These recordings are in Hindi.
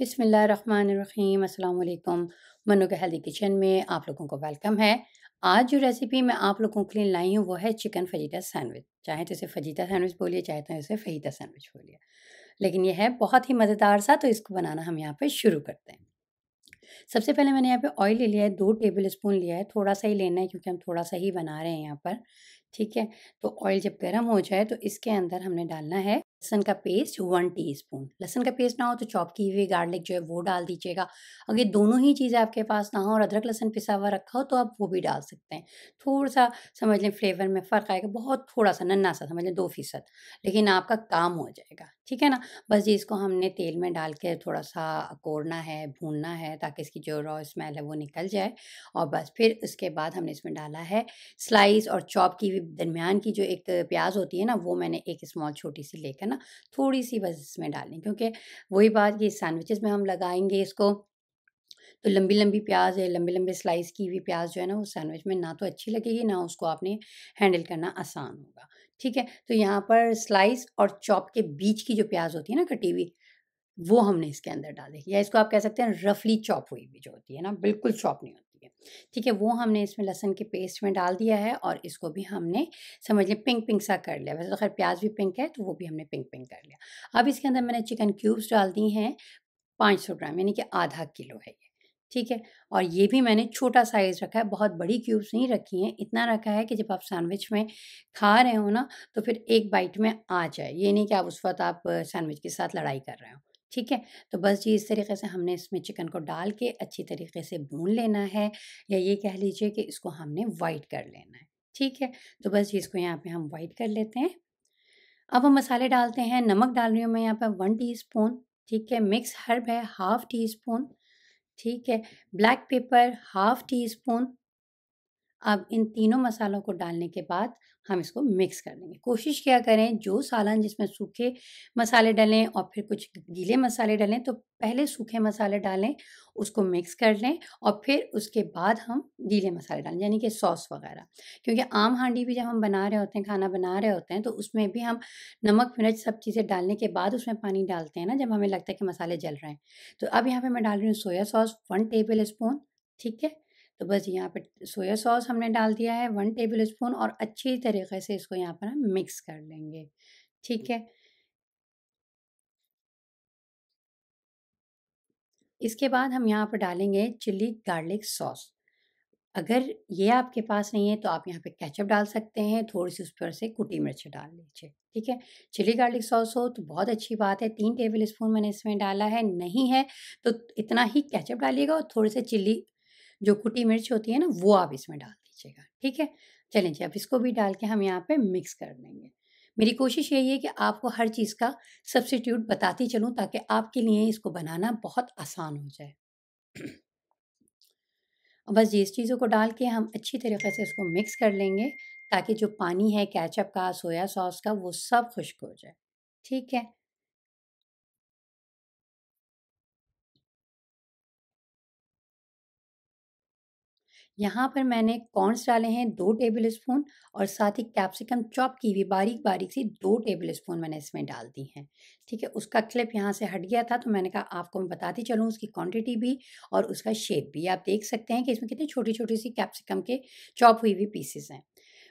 बिसमीम् अल्लाम मनु के हेल्दी किचन में आप लोगों को वेलकम है आज जो रेसिपी मैं आप लोगों के लिए लाई हूँ वो है चिकन फजीता सैंडविच चाहे तो इसे फजीता सैंडविच बोलिए चाहे तो इसे फजीता सैंडविच बोलिए लेकिन यह है बहुत ही मज़ेदार सा तो इसको बनाना हम यहाँ पे शुरू करते हैं सबसे पहले मैंने यहाँ पे ऑयल ले लिया है दो टेबल स्पून लिया है थोड़ा सा ही लेना है क्योंकि हम थोड़ा सा ही बना रहे हैं यहाँ पर ठीक है तो ऑयल जब गर्म हो जाए तो इसके अंदर हमने डालना है लहसन का पेस्ट वन टी स्पून लहसन का पेस्ट ना हो तो चॉप की हुई गार्लिक जो है वो डाल दीजिएगा अगर दोनों ही चीज़ें आपके पास ना हो और अदरक लहसन पिसा हुआ रखा हो तो आप वो भी डाल सकते हैं थोड़ा सा समझ लें फ्लेवर में फ़र्क आएगा बहुत थोड़ा सा नन्ना सा समझ लें दो फीसद लेकिन आपका काम हो जाएगा ठीक है ना बस जी इसको हमने तेल में डाल के थोड़ा सा कोरना है भूनना है ताकि इसकी जो रॉ स्मेल है वो निकल जाए और बस फिर उसके बाद हमने इसमें डाला है स्लाइस और चॉप की हुई दरमियान की जो एक प्याज होती है ना वो मैंने एक स्मॉल छोटी सी लेकर है ना थोड़ी सी बस इसमें डालें क्योंकि वही बात कि सैंडविचेस में हम लगाएंगे इसको तो लंबी लंबी प्याज है लंबे लंबे स्लाइस की हुई प्याज जो है ना वो सैंडविच में ना तो अच्छी लगेगी ना उसको आपने हैंडल करना आसान होगा ठीक है तो यहाँ पर स्लाइस और चॉप के बीच की जो प्याज होती है ना कटी हुई वो हमने इसके अंदर दी या इसको आप कह सकते हैं रफली चॉप हुई भी जो होती है ना बिल्कुल चॉप नहीं होती है ठीक है वो हमने इसमें लहसन के पेस्ट में डाल दिया है और इसको भी हमने समझ लिया पिंक पिंक सा कर लिया वैसे तो खैर प्याज भी पिंक है तो वो भी हमने पिंक पिंक कर लिया अब इसके अंदर मैंने चिकन क्यूब्स डाल दी हैं पाँच सौ ग्राम यानी कि आधा किलो है ये ठीक है और ये भी मैंने छोटा साइज़ रखा है बहुत बड़ी क्यूब्स नहीं रखी हैं इतना रखा है कि जब आप सैंडविच में खा रहे हो ना तो फिर एक बाइट में आ जाए ये नहीं कि आप उस वक्त आप सैंडविच के साथ लड़ाई कर रहे हो ठीक है तो बस जी इस तरीके से हमने इसमें चिकन को डाल के अच्छी तरीके से भून लेना है या ये कह लीजिए कि इसको हमने वाइट कर लेना है ठीक है तो बस जी इसको यहाँ पे हम वाइट कर लेते हैं अब हम मसाले डालते हैं नमक डाल रही हूँ मैं यहाँ पर वन टीस्पून ठीक है मिक्स हर्ब है हाफ़ टी स्पून ठीक है black pepper half teaspoon अब इन तीनों मसालों को डालने के बाद हम इसको मिक्स कर लेंगे कोशिश क्या करें जो सालन जिसमें सूखे मसाले डालें और फिर कुछ गीले मसाले डालें तो पहले सूखे मसाले डालें उसको मिक्स कर लें और फिर उसके बाद हम गीले मसाले डालें यानी कि सॉस वगैरह क्योंकि आम हांडी भी जब हम बना रहे होते हैं खाना बना रहे होते हैं तो उसमें भी हम नमक मिर्च सब चीज़ें डालने के बाद उसमें पानी डालते हैं ना जब हमें लगता है कि मसाले जल रहे हैं तो अब यहाँ पर मैं डाल रही हूँ soya sauce one tablespoon ठीक है तो बस यहाँ पे सोया सॉस हमने डाल दिया है वन टेबल स्पून और अच्छी तरीके से इसको यहाँ पर हम मिक्स कर लेंगे ठीक है इसके बाद हम यहाँ पर डालेंगे चिल्ली गार्लिक सॉस अगर ये आपके पास नहीं है तो आप यहाँ पे केचप डाल सकते हैं थोड़ी सी उस पर से कुटी मिर्च डाल लीजिए ठीक है चिली गार्लिक सॉस हो तो बहुत अच्छी बात है तीन टेबल स्पून मैंने इसमें डाला है नहीं है तो इतना ही केचप डालिएगा और थोड़े से चिल्ली जो कुटी मिर्च होती है ना वो आप इसमें डाल दीजिएगा ठीक है चलें जी अब इसको भी डाल के हम यहाँ पे मिक्स कर देंगे मेरी कोशिश यही है कि आपको हर चीज़ का सब्सिट्यूट बताती चलूँ ताकि आपके लिए इसको बनाना बहुत आसान हो जाए बस जी इस चीज़ों को डाल के हम अच्छी तरीके से इसको मिक्स कर लेंगे ताकि जो पानी है कैचअप का सोया सॉस का वो सब खुश्क हो जाए ठीक है यहाँ पर मैंने कॉर्नस डाले हैं दो टेबल स्पून और साथ ही कैप्सिकम चॉप की हुई बारीक बारीक सी दो टेबल स्पून मैंने इसमें डाल दी हैं ठीक है उसका क्लिप यहाँ से हट गया था तो मैंने कहा आपको मैं बताती चलूँ उसकी क्वांटिटी भी और उसका शेप भी आप देख सकते हैं कि इसमें कितनी छोटी छोटी सी कैप्सिकम के चॉप हुई हुई पीसेस हैं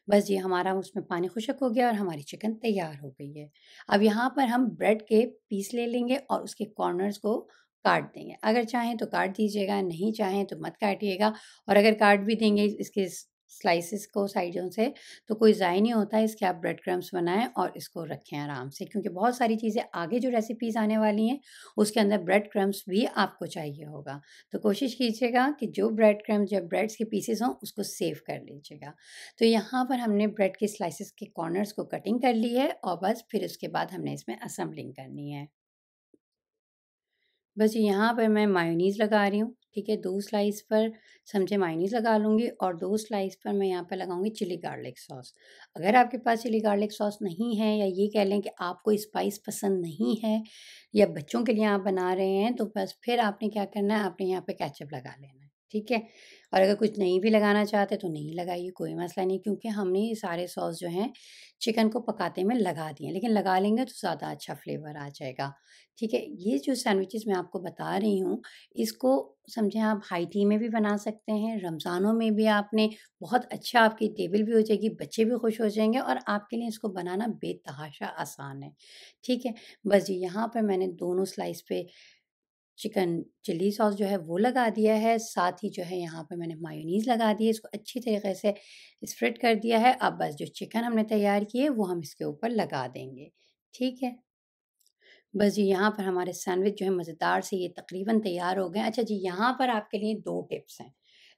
बस ये हमारा उसमें पानी खुशक हो गया और हमारी चिकन तैयार हो गई है अब यहाँ पर हम ब्रेड के पीस ले लेंगे और उसके कॉर्नर्स को काट देंगे अगर चाहें तो काट दीजिएगा नहीं चाहें तो मत काटिएगा और अगर काट भी देंगे इसके स्लाइसिस को साइडों से तो कोई ज़ाय नहीं होता इसके आप ब्रेड क्रम्स बनाएं और इसको रखें आराम से क्योंकि बहुत सारी चीज़ें आगे जो रेसिपीज़ आने वाली हैं उसके अंदर ब्रेड क्रम्स भी आपको चाहिए होगा तो कोशिश कीजिएगा कि जो ब्रेड क्रम्स या ब्रेड्स के पीसेस हों उसको सेव कर लीजिएगा तो यहाँ पर हमने ब्रेड के स्लाइसिस के कॉर्नर्स को कटिंग कर ली है और बस फिर उसके बाद हमने इसमें असम्बलिंग करनी है बस यहाँ पर मैं मायोनीज़ लगा रही हूँ ठीक है दो स्लाइस पर समझे मायोनीज़ लगा लूँगी और दो स्लाइस पर मैं यहाँ पर लगाऊँगी चिली गार्लिक सॉस अगर आपके पास चिली गार्लिक सॉस नहीं है या ये कह लें कि आपको स्पाइस पसंद नहीं है या बच्चों के लिए आप बना रहे हैं तो बस फिर आपने क्या करना है आपने यहाँ पर कैचअप लगा लेना है ठीक है और अगर कुछ नहीं भी लगाना चाहते तो नहीं लगाइए कोई मसला नहीं क्योंकि हमने ये सारे सॉस जो हैं चिकन को पकाते में लगा दिए लेकिन लगा लेंगे तो ज़्यादा अच्छा फ्लेवर आ जाएगा ठीक है ये जो सैंडविचेस मैं आपको बता रही हूँ इसको समझें आप टी में भी बना सकते हैं रमज़ानों में भी आपने बहुत अच्छा आपकी टेबल भी हो जाएगी बच्चे भी खुश हो जाएंगे और आपके लिए इसको बनाना बेतहाशा आसान है ठीक है बस जी यहाँ पर मैंने दोनों स्लाइस पे चिकन चिली सॉस जो है वो लगा दिया है साथ ही जो है यहाँ पे मैंने मायोनीज़ लगा दी है इसको अच्छी तरीके से स्प्रेड कर दिया है अब बस जो चिकन हमने तैयार किए वो हम इसके ऊपर लगा देंगे ठीक है बस जी यहाँ पर हमारे सैंडविच जो है मज़ेदार से ये तकरीबन तैयार हो गए अच्छा जी यहाँ पर आपके लिए दो टिप्स हैं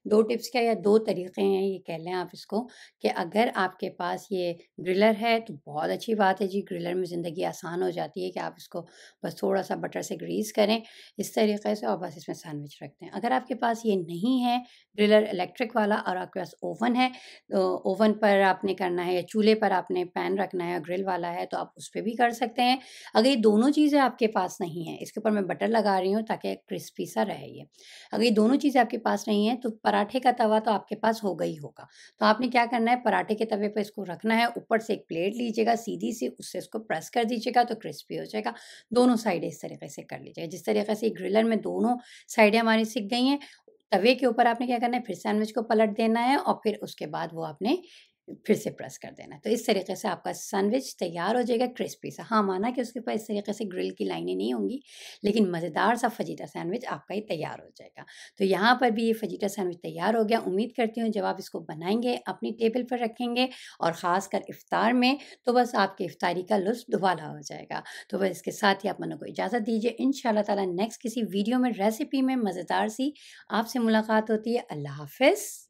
दो टिप्स क्या या दो तरीक़े हैं ये कह लें आप इसको कि अगर आपके पास ये ग्रिलर है तो बहुत अच्छी बात है जी ग्रिलर में ज़िंदगी आसान हो जाती है कि आप इसको बस थोड़ा सा बटर से ग्रीस करें इस तरीके से और बस इसमें सैंडविच रखते हैं अगर आपके पास ये नहीं है ग्रिलर इलेक्ट्रिक वाला और आपके पास ओवन है तो ओवन पर आपने करना है या चूल्हे पर आपने पैन रखना है ग्रिल वाला है तो आप उस पर भी कर सकते हैं अगर ये दोनों चीज़ें आपके पास नहीं है इसके ऊपर मैं बटर लगा रही हूँ ताकि क्रिस्पी सा रहे ये अगर ये दोनों चीज़ें आपके पास नहीं है तो पर पराठे का तवा तो आपके पास हो गई होगा तो आपने क्या करना है पराठे के तवे पर इसको रखना है ऊपर से एक प्लेट लीजिएगा सीधी सी उससे इसको प्रेस कर दीजिएगा तो क्रिस्पी हो जाएगा दोनों साइड इस तरीके से कर लीजिएगा जिस तरीके से ग्रिलर में दोनों साइडें हमारी सीख गई हैं तवे के ऊपर आपने क्या करना है फिर सैंडविच को पलट देना है और फिर उसके बाद वो आपने फिर से प्रेस कर देना है तो इस तरीके से आपका सैंडविच तैयार हो जाएगा क्रिस्पी सा हाँ माना कि उसके ऊपर इस तरीके से ग्रिल की लाइनें नहीं होंगी लेकिन मज़ेदार सा फजीटा सैंडविच आपका ही तैयार हो जाएगा तो यहाँ पर भी ये फजीटा सैंडविच तैयार हो गया उम्मीद करती हूँ जब आप इसको बनाएंगे अपनी टेबल पर रखेंगे और ख़ास कर इफ़ार में तो बस आपके इफ़ारी का लुत्फ दुबाला हो जाएगा तो बस इसके साथ ही आप मनों को इजाज़त दीजिए इन शाह नेक्स्ट किसी वीडियो में रेसिपी में मज़ेदार सी आपसे मुलाकात होती है अल्लाह हाफिज़